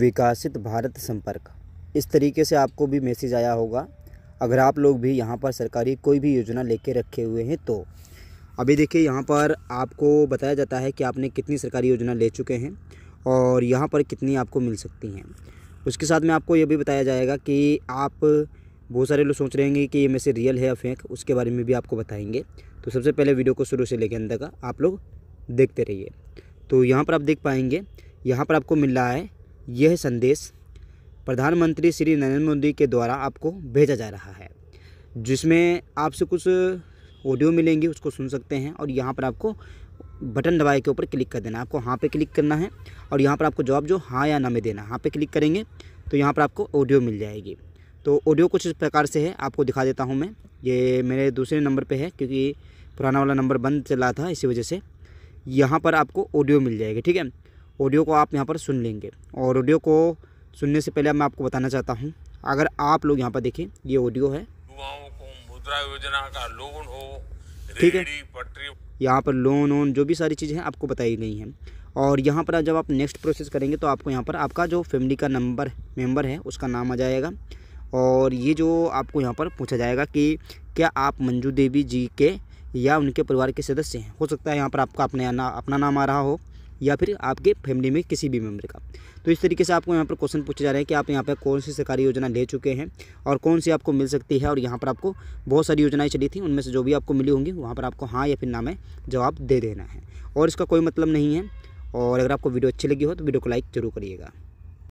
विकसित भारत संपर्क इस तरीके से आपको भी मैसेज आया होगा अगर आप लोग भी यहाँ पर सरकारी कोई भी योजना लेके रखे हुए हैं तो अभी देखिए यहाँ पर आपको बताया जाता है कि आपने कितनी सरकारी योजना ले चुके हैं और यहाँ पर कितनी आपको मिल सकती हैं उसके साथ में आपको ये भी बताया जाएगा कि आप बहुत सारे लोग सोच रहे हैं कि ये में से रियल है या फेंक उसके बारे में भी आपको बताएंगे तो सबसे पहले वीडियो को शुरू से लेकर अंदर का आप लोग देखते रहिए तो यहाँ पर आप देख पाएंगे यहाँ पर आपको मिल रहा है यह संदेश प्रधानमंत्री श्री नरेंद्र मोदी के द्वारा आपको भेजा जा रहा है जिसमें आपसे कुछ ऑडियो मिलेंगी उसको सुन सकते हैं और यहाँ पर आपको बटन दबाए के ऊपर क्लिक कर देना आपको हाँ पे क्लिक करना है और यहाँ पर आपको जवाब जो हाँ या ना में देना हाँ पे क्लिक करेंगे तो यहाँ पर आपको ऑडियो मिल जाएगी तो ऑडियो कुछ इस प्रकार से है आपको दिखा देता हूँ मैं ये मेरे दूसरे नंबर पे है क्योंकि पुराना वाला नंबर बंद चला था इसी वजह से यहाँ पर आपको ऑडियो मिल जाएगी ठीक है ऑडियो को आप यहाँ पर सुन लेंगे और ऑडियो को सुनने से पहले मैं आपको बताना चाहता हूँ अगर आप लोग यहाँ पर देखें ये ऑडियो है मुद्रा योजना का लोन हो ठीक है यहाँ पर लोन ओन जो भी सारी चीज़ें हैं आपको बताई गई हैं और यहाँ पर जब आप नेक्स्ट प्रोसेस करेंगे तो आपको यहाँ पर आपका जो फैमिली का नंबर मेंबर है उसका नाम आ जाएगा और ये जो आपको यहाँ पर पूछा जाएगा कि क्या आप मंजू देवी जी के या उनके परिवार के सदस्य हैं हो सकता है यहाँ पर आपका अपने ना अपना नाम आ रहा हो या फिर आपके फैमिली में किसी भी मेम्बर का तो इस तरीके से आपको यहाँ पर क्वेश्चन पूछे जा रहे हैं कि आप यहाँ पर कौन सी सरकारी योजना ले चुके हैं और कौन सी आपको मिल सकती है और यहाँ पर आपको बहुत सारी योजनाएँ चली थी उनमें से जो भी आपको मिली होंगी वहाँ पर आपको हाँ या फिर ना में जवाब दे देना है और इसका कोई मतलब नहीं है और अगर आपको वीडियो अच्छी लगी हो तो वीडियो को लाइक जरूर करिएगा